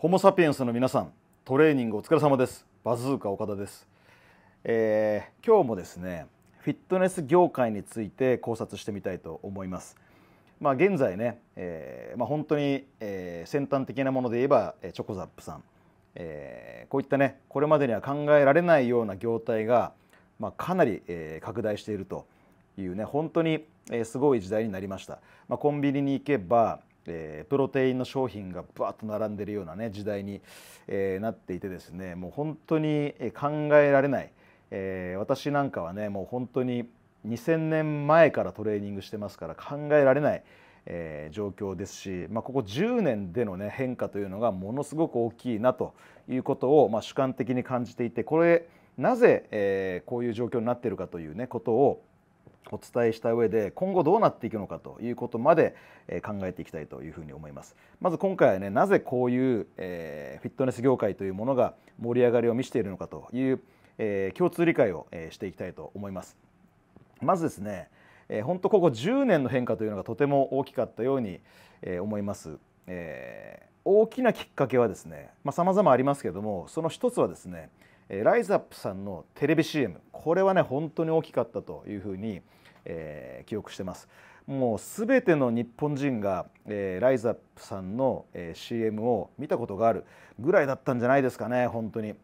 ホモ・サピエンスの皆さんトレーニングお疲れ様ですバズーカ岡田です、えー、今日もですねフィットネス業界について考察してみたいと思いますまあ現在ね、えー、まあ本当に、えー、先端的なもので言えばチョコザップさん、えー、こういったねこれまでには考えられないような業態がまあかなり、えー、拡大しているというね本当にえすごい時代になりました、まあ、コンビニに行けばえー、プロテインの商品がバーッと並んでるような、ね、時代に、えー、なっていてですねもう本当に考えられない、えー、私なんかはねもう本当に2000年前からトレーニングしてますから考えられない、えー、状況ですし、まあ、ここ10年での、ね、変化というのがものすごく大きいなということを、まあ、主観的に感じていてこれなぜ、えー、こういう状況になっているかという、ね、ことをお伝えした上で今後どうなっていくのかということまで考えていきたいというふうに思いますまず今回はねなぜこういう、えフィットネス業界というものが盛り上がりを見せているのかという、え共通理解を、えしていきたいと思いますまずですね、え本当ここ10年の変化というのがとても大きかったように、え思います、え大きなきっかけはですねさまざ、まあ、ありますけれどもその一つはですねえライズアップさんのテレビ CM これはね本当に大きかったというふうに、えー、記憶してますもう全ての日本人が、えー、ライズアップさんの、えー、CM を見たことがあるぐらいだったんじゃないですかね本当に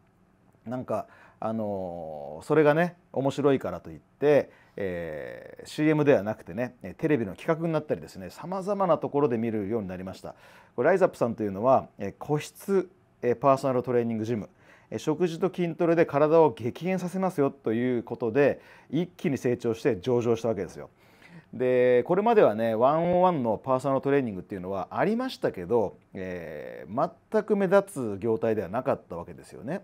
なんかあのそれがね面白いからといって、えー、CM ではなくてねテレビの企画になったりですねさまざまなところで見るようになりましたこれライズアップさんというのは、え個室、えパーソナルトレーニングジム、食事と筋トレで体を激減させますよということで一気に成長して上場したわけですよ。でこれまではね1 o n 1のパーソナルトレーニングっていうのはありましたけど、えー、全く目立つ業態ではなかったわけですよね。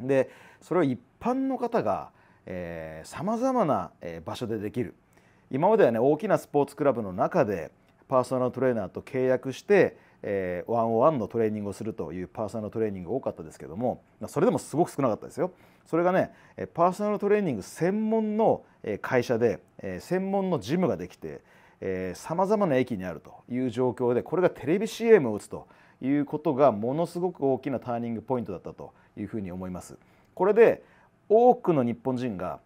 でそれを一般の方がさまざまな場所でできる今まではね大きなスポーツクラブの中でパーソナルトレーナーと契約してえワンオワンのトレーニングをするというパーソナルトレーニングが多かったですけどもそれでもすごく少なかったですよ。それがねパーソナルトレーニング専門の会社で専門のジムができてさまざまな駅にあるという状況でこれがテレビ CM を打つということがものすごく大きなターニングポイントだったというふうに思います。これで多くの日本人が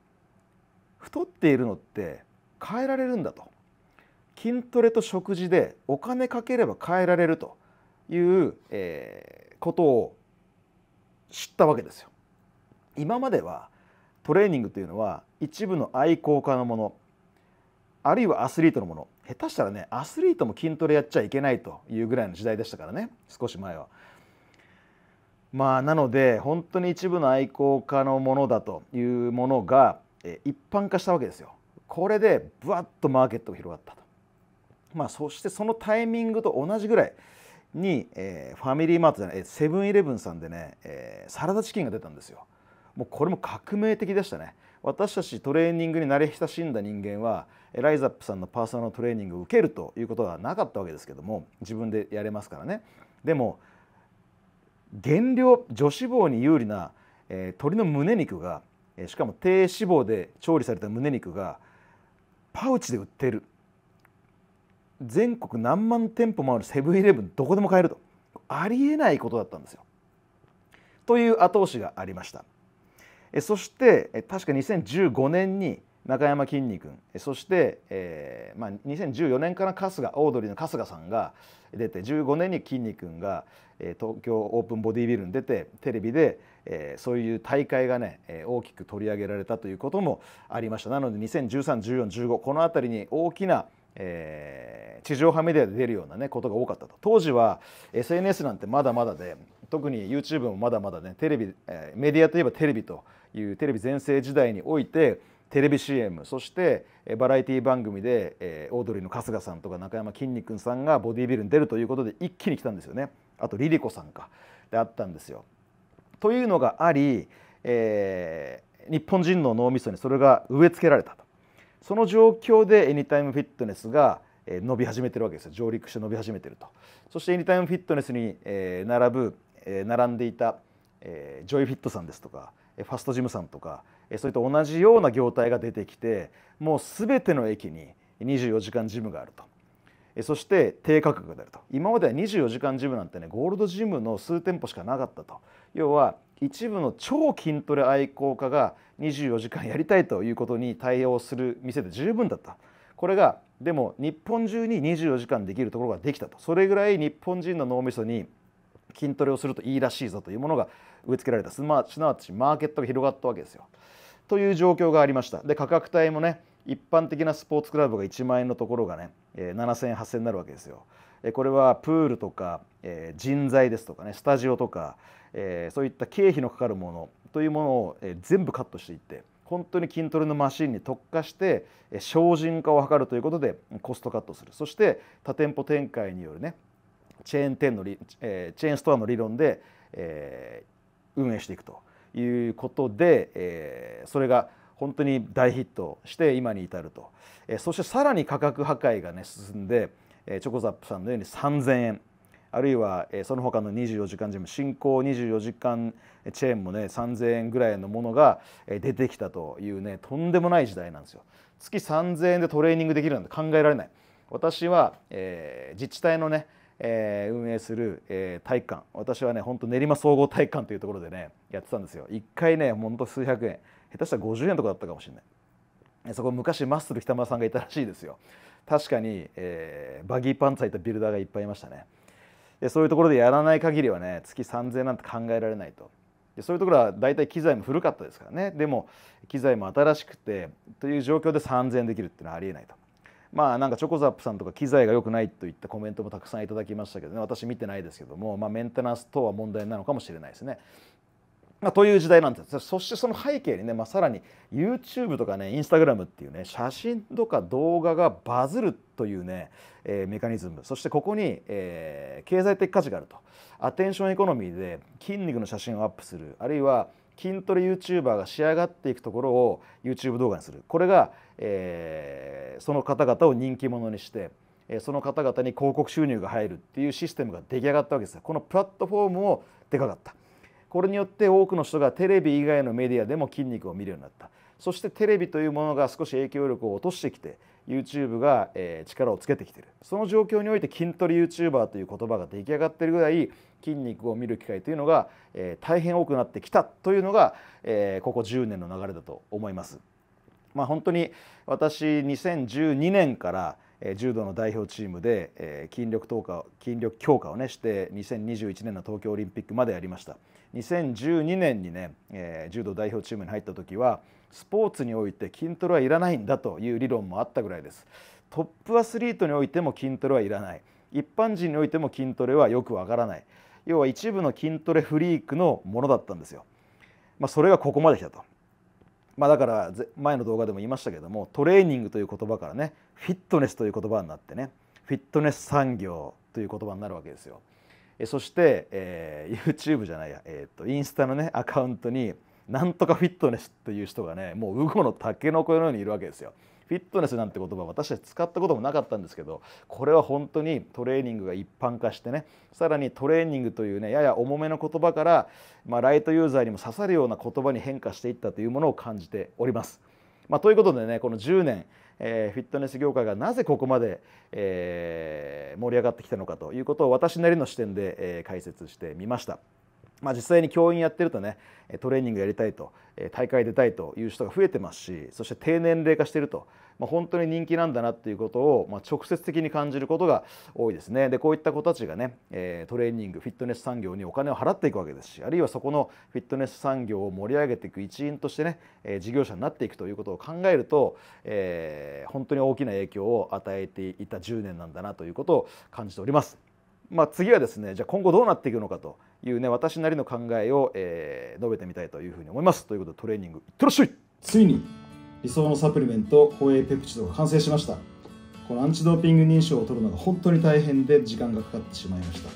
太っているのって変えられるんだと筋トレと食事でお金かければ変えられるという、えー、ことを知ったわけですよ。今まではトレーニングというのは一部の愛好家のものあるいはアスリートのもの下手したらねアスリートも筋トレやっちゃいけないというぐらいの時代でしたからね少し前は。まあなので本当に一部の愛好家のものだというものが一般化したわけですよ。これでぶわっとマーケットが広がったと。まあ、そしてそのタイミングと同じぐらいに、えー、ファミリーマートじゃないセブンイレブンさんでね、えー、サラダチキンが出たんですよ。もうこれも革命的でしたね。私たちトレーニングに慣れ親しんだ人間はライザップさんのパーソナルトレーニングを受けるということはなかったわけですけども自分でやれますからね。でも減量女子肪に有利な、えー、鶏の胸肉が、えー、しかも低脂肪で調理された胸肉がパウチで売ってる全国何万店舗もあるセブンイレブンどこでも買えるとありえないことだったんですよ。という後押しがありました。えそして確か2015年に中山きんに君そして、えーまあ、2014年から春日オードリーの春日さんが出て15年にきんに君が、えー、東京オープンボディビルに出てテレビで、えー、そういう大会がね、えー、大きく取り上げられたということもありましたなので20131415この辺りに大きなえー、地上波メディアで出るような、ね、ことが多かったと当時は SNS なんてまだまだで特に YouTube もまだまだねテレビ、えー、メディアといえばテレビというテレビ全盛時代においてテレビ CM そしてバラエティ番組で、えー、オードリーの春日さんとか中山きんに君さんがボディービルに出るということで一気に来たんですよねあと LiLiCo さんかであったんですよ。というのがあり、えー、日本人の脳みそにそれが植え付けられたと。その状況でエニタイムフィットネスが伸び始めてるわけです上陸して伸び始めてるとそしてエニタイムフィットネスに並ぶ並んでいたジョイフィットさんですとかファストジムさんとかそれと同じような業態が出てきてもう全ての駅に24時間ジムがあるとそして低価格であると今までは24時間ジムなんてねゴールドジムの数店舗しかなかったと要は一部の超筋トレ愛好家が24時間やりたいということに対応する店で十分だったこれがでも日本中に24時間できるところができたとそれぐらい日本人の脳みそに筋トレをするといいらしいぞというものが植え付けられたす、なわちマーケットが広がったわけですよ。という状況がありましたで価格帯もね一般的なスポーツクラブが1万円のところがね7000円8000円になるわけですよ。これはプールとか人材ですとかねスタジオとかそういった経費のかかるものというものを全部カットしていって本当に筋トレのマシンに特化して精進化を図るということでコストカットするそして多店舗展開によるねチェーン店のチェーンストアの理論で運営していくということでそれが本当に大ヒットして今に至るとそしてさらに価格破壊がね進んでチョコザップさんのように3000円あるいはその他の24時間ジム新興24時間チェーンもね3000円ぐらいのものが出てきたというねとんでもない時代なんですよ。月3000円でトレーニングできるなんて考えられない。私は、えー、自治体のね、えー、運営する、えー、体育館私はねほんと練馬総合体育館というところでねやってたんですよ1回ねほんと数百円下手したら50円とかだったかもしれないそこ昔マッスル北村さんがいたらしいですよ確かに、えー、バギーパンツ履いたビルダーがいっぱいいましたねでそういうところでやらない限りはね月3000なんて考えられないとでそういうところは大体機材も古かったですからねでも機材も新しくてという状況で3000できるっていうのはありえないとまあなんかチョコザップさんとか機材が良くないといったコメントもたくさんいただきましたけどね私見てないですけども、まあ、メンテナンス等は問題なのかもしれないですねまあ、という時代なんですそしてその背景にね、まあ、さらに YouTube とかね Instagram っていうね写真とか動画がバズるというね、えー、メカニズムそしてここに、えー、経済的価値があるとアテンションエコノミーで筋肉の写真をアップするあるいは筋トレ YouTuber が仕上がっていくところを YouTube 動画にするこれが、えー、その方々を人気者にしてその方々に広告収入が入るっていうシステムが出来上がったわけですこのプラットフォームをでかかった。これによって多くの人がテレビ以外のメディアでも筋肉を見るようになったそしてテレビというものが少し影響力を落としてきて YouTube が、え力をつけてきてるその状況において筋トレ YouTuber という言葉が出来上がってるぐらい筋肉を見る機会というのが、え大変多くなってきたというのが、えここ10年の流れだと思います。まあ、本当に私2012年からえー、柔道の代表チームで、えー、筋力強化筋力強化を、ね、して2021年の東京オリンピックまでやりました2012年にね、えー、柔道代表チームに入った時はスポーツにおいて筋トレはいらないんだという理論もあったぐらいですトップアスリートにおいても筋トレはいらない一般人においても筋トレはよくわからない要は一部の筋トレフリークのものだったんですよ、まあ、それがここまで来たとまあ、だから前の動画でも言いましたけどもトレーニングという言葉からねフィットネスという言葉になってねフィットネス産業という言葉になるわけですよ。えそして、えー、YouTube じゃないや、えーと、インスタのねアカウントになんとかフィットネスという人がねもうウゴのタケノコのようにいるわけですよ。フィットネスなんて言葉私たち使ったこともなかったんですけどこれは本当にトレーニングが一般化してねさらにトレーニングというねやや重めの言葉から、まあ、ライトユーザーにも刺さるような言葉に変化していったというものを感じております。まあ、ということでねこの10年えー、フィットネス業界がなぜここまで、えー、盛り上がってきたのかということを私なりの視点で、えー、解説してみました。まあ、実際に教員やってるとねトレーニングやりたいと大会出たいという人が増えてますしそして低年齢化してると、まあ、本当に人気なんだなっていうことを、まあ、直接的に感じることが多いですねでこういった子たちがねトレーニングフィットネス産業にお金を払っていくわけですしあるいはそこのフィットネス産業を盛り上げていく一員としてね事業者になっていくということを考えると、えー、本当に大きな影響を与えていた10年なんだなということを感じております。まあ、次はですねじゃあ今後どうなっていくのかというね私なりの考えを、えー、述べてみたいというふうに思いますということでトレーニングいってらっしゃいついに理想のサプリメント公営ペプチドが完成しましたこのアンチドーピング認証を取るのが本当に大変で時間がかかってしまいました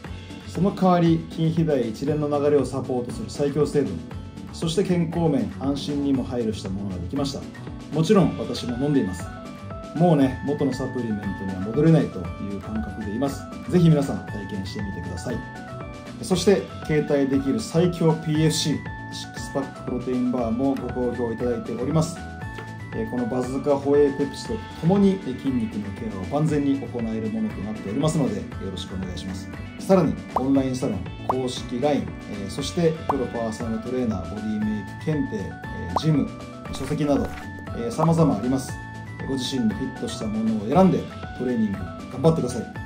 その代わり筋肥大一連の流れをサポートする最強成分そして健康面安心にも配慮したものができましたもちろん私も飲んでいますもうね元のサプリメントには戻れないという感覚でいます是非皆さん体験してみてくださいそして携帯できる最強 PFC シックスパックプロテインバーもご好評いただいておりますこのバズーカホエーペプチとともに筋肉のケアを万全に行えるものとなっておりますのでよろしくお願いしますさらにオンラインサロン公式 LINE そしてプロパーソナルトレーナーボディメイク検定ジム書籍など様々ありますご自身にフィットしたものを選んでトレーニング頑張ってください